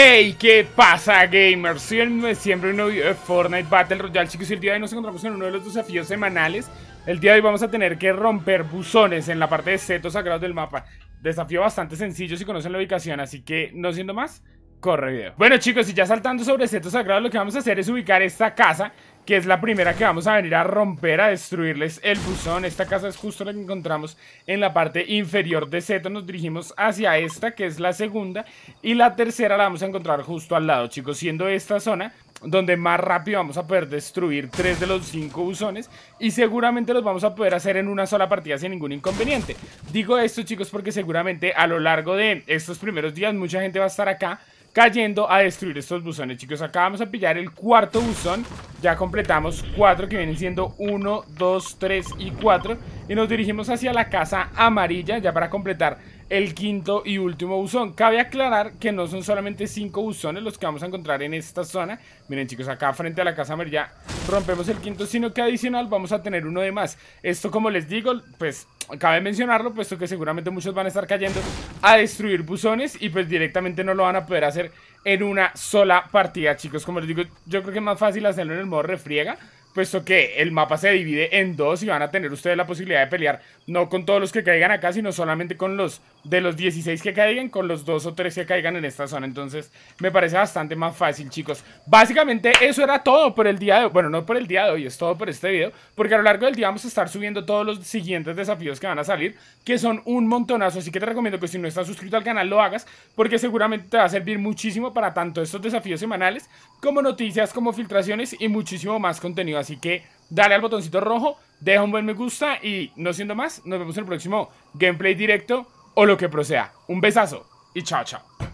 ¡Hey! ¿Qué pasa, gamers? Soy el de siempre un nuevo de eh, Fortnite Battle Royale, chicos. el día de hoy nos encontramos en uno de los desafíos semanales. El día de hoy vamos a tener que romper buzones en la parte de setos sagrados del mapa. Desafío bastante sencillo si conocen la ubicación, así que no siendo más, corre video. Bueno, chicos, y ya saltando sobre setos sagrados, lo que vamos a hacer es ubicar esta casa que es la primera que vamos a venir a romper, a destruirles el buzón. Esta casa es justo la que encontramos en la parte inferior de Z. Nos dirigimos hacia esta, que es la segunda. Y la tercera la vamos a encontrar justo al lado, chicos, siendo esta zona donde más rápido vamos a poder destruir tres de los cinco buzones y seguramente los vamos a poder hacer en una sola partida sin ningún inconveniente. Digo esto chicos porque seguramente a lo largo de estos primeros días mucha gente va a estar acá cayendo a destruir estos buzones chicos. Acá vamos a pillar el cuarto buzón ya completamos cuatro, que vienen siendo uno, dos, tres y cuatro. Y nos dirigimos hacia la casa amarilla ya para completar el quinto y último buzón Cabe aclarar que no son solamente cinco buzones los que vamos a encontrar en esta zona Miren chicos, acá frente a la casa amarilla rompemos el quinto, sino que adicional vamos a tener uno de más. Esto, como les digo, pues cabe mencionarlo, puesto que seguramente muchos van a estar cayendo a destruir buzones y pues directamente no lo van a poder hacer en una sola partida, chicos. Como les digo, yo creo que es más fácil hacerlo en el modo refriega puesto que el mapa se divide en dos y van a tener ustedes la posibilidad de pelear no con todos los que caigan acá, sino solamente con los de los 16 que caigan, con los dos o tres que caigan en esta zona. Entonces me parece bastante más fácil, chicos. Básicamente eso era todo por el día de hoy. Bueno, no por el día de hoy, es todo por este video, porque a lo largo del día vamos a estar subiendo todos los siguientes desafíos que van a salir, que son un montonazo. Así que te recomiendo que si no estás suscrito al canal lo hagas, porque seguramente te va a servir muchísimo para tanto estos desafíos semanales, como noticias, como filtraciones y muchísimo más contenido Así que dale al botoncito rojo, deja un buen me gusta y no siendo más, nos vemos en el próximo gameplay directo o lo que proceda. Un besazo y chao, chao.